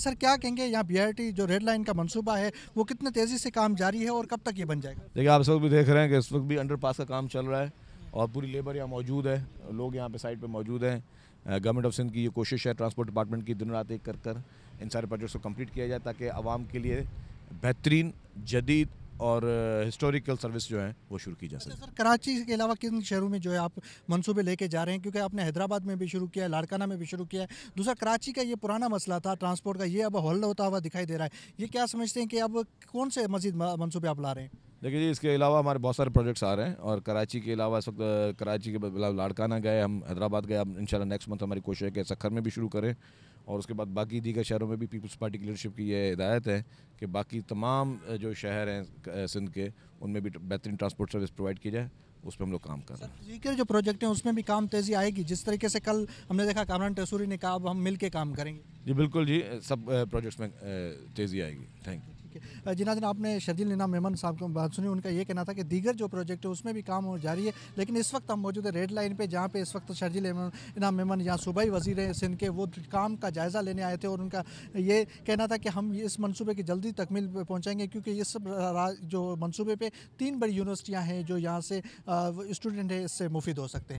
sir क्या कहेंगे यहाँ बी जो रेड लाइन का मनसूबा है वो कितने तेज़ी से काम जारी है और कब तक ये बन जाएगा देखिए आप इस वक्त भी देख रहे हैं कि इस वक्त भी अंडर का काम चल रहा है और पूरी लेबर यहाँ मौजूद है लोग यहाँ पे साइड पे मौजूद हैं गवर्नमेंट ऑफ सिंध की ये कोशिश है ट्रांसपोर्ट डिपार्टमेंट की दिन रात एक कर कर इन सारे प्रोजेक्ट्स को कम्प्लीट किया जाए ताकि आवाम के लिए बेहतरीन जदीद और हिस्टोरिकल सर्विस जो है वो शुरू की जा सकती है अच्छा, सर कराची के अलावा किन शहरों में जो है आप मनसूबे लेके जा रहे हैं क्योंकि आपने हैदराबाद में भी शुरू किया है लाड़काना में भी शुरू किया है दूसरा कराची का ये पुराना मसला था ट्रांसपोर्ट का ये अब हल होता हुआ दिखाई दे रहा है ये क्या समझते हैं कि अब कौन से मजीद मनसूबे आप ला रहे हैं देखिए जी इसके अलावा हमारे बहुत सारे प्रोजेक्ट्स आ रहे हैं और कराची के अलावा इस वक्त कराची के अलावा मतलब लाड़काना गए हम हैदराबाद गए अब इंशाल्लाह नेक्स्ट मंथ हमारी कोशिश है कि सखर में भी शुरू करें और उसके बाद बाकी दीगर शहरों में भी पीपल्स पार्टी की लीडरशिप की यह हिदायत है कि बाकी तमाम जो शहर हैं सिंध के उनमें भी बेहतरीन ट्रांसपोर्ट सर्विस प्रोवाइड की जाए उस पर हम लोग काम कर रहे हैं जीकर जो प्रोजेक्ट हैं उसमें भी काम तेज़ी आएगी जिस तरीके से कल हमने देखा कामरान टसूरी ने कहा अब हम मिल के काम करेंगे जी बिल्कुल जी सब प्रोजेक्ट्स में तेज़ी आएगी थैंक यू ओके जिना आपने शर्जील नीना मेमन साहब की बात सुनी उनका ये कहना था कि दीगर जो प्रोजेक्ट है उसमें भी काम हो जारी है लेकिन इस वक्त हम मौजूद है रेड लाइन पर जहाँ पर इस वक्त शर्जील इना मेमन या सूबाई वजीर हैं सिंध के वो काम का जायज़ा लेने आए थे और उनका ये कहना था कि हम इस मनसूबे की जल्दी तकमील पहुँचाएंगे क्योंकि इस जो मनसूबे पर तीन बड़ी यूनिवर्सिटियाँ हैं जो यहाँ से स्टूडेंट हैं इससे मुफीद हो सकते हैं